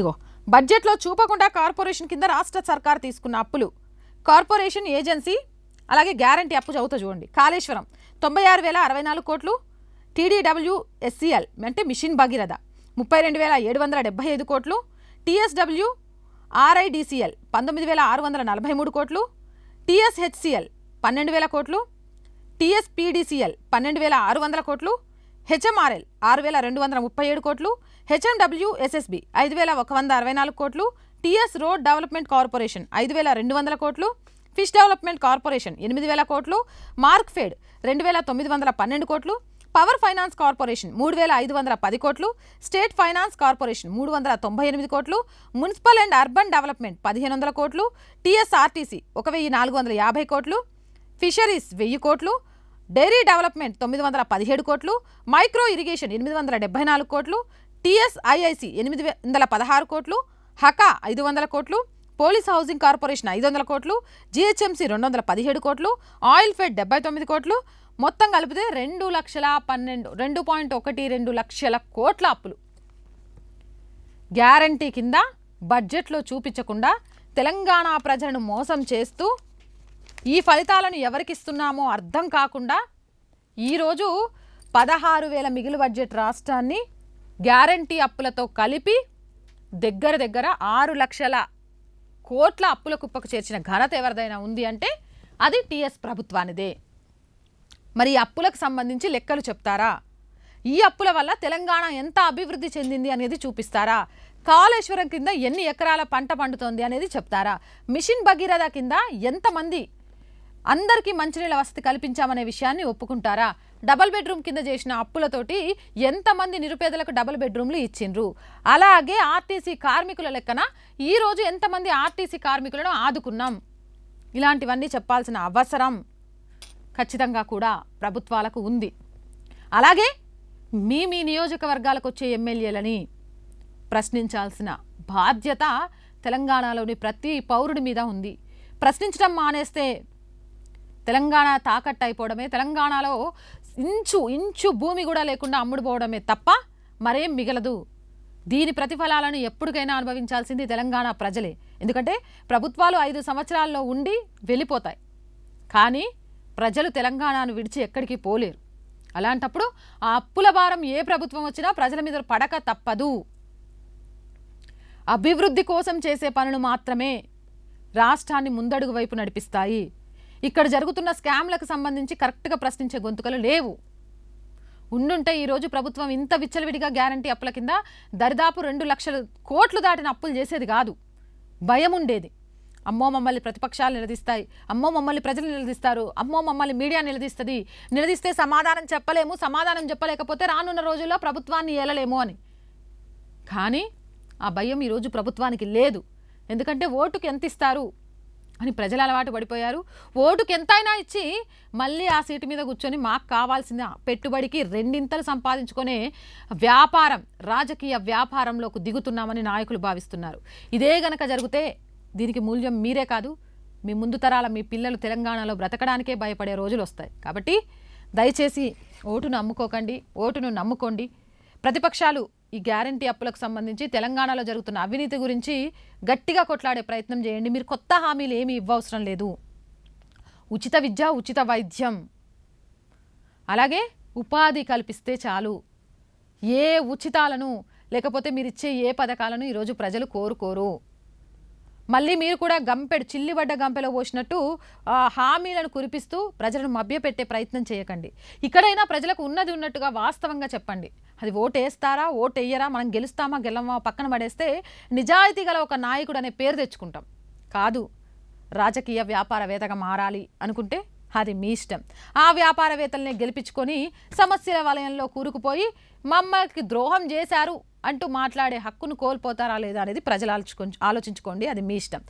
ఇగో బడ్జెట్లో చూపకుండా కార్పొరేషన్ కింద రాష్ట్ర సర్కార్ తీసుకున్న అప్పులు కార్పొరేషన్ ఏజెన్సీ అలాగే గ్యారంటీ అప్పు చదువుతా చూడండి కాళేశ్వరం తొంభై ఆరు వేల అరవై నాలుగు కోట్లు టీడీడబ్ల్యూఎస్సీఎల్ అంటే మిషన్ భగీరథ ముప్పై రెండు వేల ఏడు వందల డెబ్బై ఐదు కోట్లు టీఎస్డబ్ల్యూ ఆర్ఐడిసిఎల్ పంతొమ్మిది వేల ఆరు వందల నలభై మూడు కోట్లు టీఎస్హెచ్సిఎల్ పన్నెండు వేల కోట్లు టీఎస్పీడిసిఎల్ పన్నెండు వేల ఆరు వందల కోట్లు హెచ్ఎంఆర్ఎల్ ఆరు వేల రెండు వందల ముప్పై ఏడు కోట్లు హెచ్ఎండబ్ల్యూ ఎస్ఎస్బి ఐదు వేల ఒక వంద అరవై నాలుగు కోట్లు టీఎస్ రోడ్ డెవలప్మెంట్ కార్పొరేషన్ ఐదు వేల రెండు వందల కోట్లు ఫిష్ డెవలప్మెంట్ కార్పొరేషన్ ఎనిమిది వేల కోట్లు మార్క్ రెండు వేల తొమ్మిది వందల పన్నెండు కోట్లు పవర్ ఫైనాన్స్ కార్పొరేషన్ మూడు వేల ఐదు వందల పది కోట్లు స్టేట్ ఫైనాన్స్ కార్పొరేషన్ మూడు వందల తొంభై ఎనిమిది కోట్లు మున్సిపల్ అండ్ అర్బన్ డెవలప్మెంట్ పదిహేను వందల కోట్లు టీఎస్ఆర్టీసీ ఒక వెయ్యి నాలుగు వందల యాభై కోట్లు ఫిషరీస్ వెయ్యి కోట్లు డైరీ డెవలప్మెంట్ తొమ్మిది వందల పదిహేడు కోట్లు మైక్రో ఇరిగేషన్ ఎనిమిది వందల డెబ్బై నాలుగు కోట్లు టీఎస్ఐఐసి ఎనిమిది వందల పదహారు కోట్లు హకా ఐదు వందల కోట్లు పోలీస్ హౌసింగ్ కార్పొరేషన్ ఐదు వందల కోట్లు జిహెచ్ఎంసి రెండు వందల పదిహేడు కోట్లు ఆయిల్ ఫెడ్ డెబ్బై తొమ్మిది కోట్లు మొత్తం కలిపితే రెండు లక్షల పన్నెండు రెండు పాయింట్ ఒకటి రెండు లక్షల కోట్ల అప్పులు గ్యారంటీ కింద బడ్జెట్లో చూపించకుండా తెలంగాణ ప్రజలను మోసం చేస్తూ ఈ ఫలితాలను ఎవరికిస్తున్నామో అర్థం కాకుండా ఈరోజు పదహారు వేల మిగిలి బడ్జెట్ రాష్ట్రాన్ని గ్యారంటీ అప్పులతో కలిపి దగ్గర దగ్గర ఆరు లక్షల కోట్ల అప్పుల కుప్పకు చేర్చిన ఘనత ఎవరిదైనా ఉంది అంటే అది టీఎస్ ప్రభుత్వానిదే మరి అప్పులకు సంబంధించి లెక్కలు చెప్తారా ఈ అప్పుల వల్ల తెలంగాణ ఎంత అభివృద్ధి చెందింది అనేది చూపిస్తారా కాళేశ్వరం కింద ఎన్ని ఎకరాల పంట పండుతోంది అనేది చెప్తారా మిషన్ భగీరథ కింద ఎంతమంది అందరికీ మంచినీళ్ళ వసతి కల్పించామనే విషయాన్ని ఒప్పుకుంటారా డబల్ బెడ్రూమ్ కింద చేసిన అప్పులతోటి ఎంతమంది నిరుపేదలకు డబల్ బెడ్రూమ్లు ఇచ్చిండ్రు అలాగే ఆర్టీసీ కార్మికుల లెక్కన ఈరోజు ఎంతమంది ఆర్టీసీ కార్మికులను ఆదుకున్నాం ఇలాంటివన్నీ చెప్పాల్సిన అవసరం ఖచ్చితంగా కూడా ప్రభుత్వాలకు ఉంది అలాగే మీ మీ నియోజకవర్గాలకు వచ్చే ఎమ్మెల్యేలని ప్రశ్నించాల్సిన బాధ్యత తెలంగాణలోని ప్రతి పౌరుడి మీద ఉంది ప్రశ్నించడం మానేస్తే తెలంగాణ తాకట్టు అయిపోవడమే తెలంగాణలో ఇంచు ఇంచు భూమి కూడా లేకుండా అమ్ముడుపోవడమే తప్ప మరేం మిగలదు దీని ప్రతిఫలాలను ఎప్పటికైనా అనుభవించాల్సింది తెలంగాణ ప్రజలే ఎందుకంటే ప్రభుత్వాలు ఐదు సంవత్సరాల్లో ఉండి వెళ్ళిపోతాయి కానీ ప్రజలు తెలంగాణను విడిచి ఎక్కడికి పోలేరు అలాంటప్పుడు ఆ అప్పుల భారం ఏ ప్రభుత్వం వచ్చినా ప్రజల మీద పడక తప్పదు అభివృద్ధి కోసం చేసే పనులు మాత్రమే రాష్ట్రాన్ని ముందడుగు వైపు నడిపిస్తాయి ఇక్కడ జరుగుతున్న స్కామ్లకు సంబంధించి కరెక్ట్గా ప్రశ్నించే గొంతుకలు లేవు ఉండుంటే ఈరోజు ప్రభుత్వం ఇంత విచ్చలవిడిగా గ్యారంటీ అప్పుల కింద దరిదాపు రెండు లక్షల కోట్లు దాటిన అప్పులు చేసేది కాదు భయం ఉండేది అమ్మో మమ్మల్ని ప్రతిపక్షాలు నిలదీస్తాయి అమ్మో మమ్మల్ని ప్రజలు నిలదీస్తారు అమ్మో మమ్మల్ని మీడియా నిలదీస్తుంది నిలదీస్తే సమాధానం చెప్పలేము సమాధానం చెప్పలేకపోతే రానున్న రోజుల్లో ప్రభుత్వాన్ని ఏలలేము అని కానీ ఆ భయం ఈరోజు ప్రభుత్వానికి లేదు ఎందుకంటే ఓటుకు ఎంత ఇస్తారు అని ప్రజలు అలవాటు పడిపోయారు ఓటుకు ఎంతైనా ఇచ్చి మళ్ళీ ఆ సీటు మీద కూర్చొని మాకు కావాల్సిన పెట్టుబడికి రెండింతలు సంపాదించుకునే వ్యాపారం రాజకీయ వ్యాపారంలోకి దిగుతున్నామని నాయకులు భావిస్తున్నారు ఇదే గనక జరిగితే దీనికి మూల్యం మీరే కాదు మీ ముందు తరాల మీ పిల్లలు తెలంగాణలో బ్రతకడానికే భయపడే రోజులు వస్తాయి కాబట్టి దయచేసి ఓటును అమ్ముకోకండి ఓటును నమ్ముకోండి ప్రతిపక్షాలు ఈ గ్యారంటీ అప్పులకు సంబంధించి తెలంగాణలో జరుగుతున్న అవినీతి గురించి గట్టిగా కొట్లాడే ప్రయత్నం చేయండి మీరు కొత్త హామీలు ఏమి ఇవ్వవసరం లేదు ఉచిత విద్య ఉచిత వైద్యం అలాగే ఉపాధి కల్పిస్తే చాలు ఏ ఉచితాలను లేకపోతే మీరిచ్చే ఏ పథకాలను ఈరోజు ప్రజలు కోరుకోరు మళ్ళీ మీరు కూడా గంపెడు చిల్లిబడ్డ గంపెలో పోసినట్టు హామీలను కురిపిస్తూ ప్రజలను మభ్యపెట్టే ప్రయత్నం చేయకండి ఇక్కడైనా ప్రజలకు ఉన్నది ఉన్నట్టుగా వాస్తవంగా చెప్పండి అది ఓటు వేస్తారా ఓటు వేయరా మనం గెలుస్తామా గెలమా పక్కన పడేస్తే నిజాయితీ గల ఒక నాయకుడు అనే పేరు తెచ్చుకుంటాం కాదు రాజకీయ వ్యాపారవేత్తగా మారాలి అనుకుంటే అది మీ ఇష్టం ఆ వ్యాపారవేత్తల్ని గెలిపించుకొని సమస్యల వలయంలో కూరుకుపోయి మమ్మల్కి ద్రోహం చేశారు అంటూ మాట్లాడే హక్కును కోల్పోతారా లేదా అనేది ప్రజలు ఆలోచించుకోండి అది మీ ఇష్టం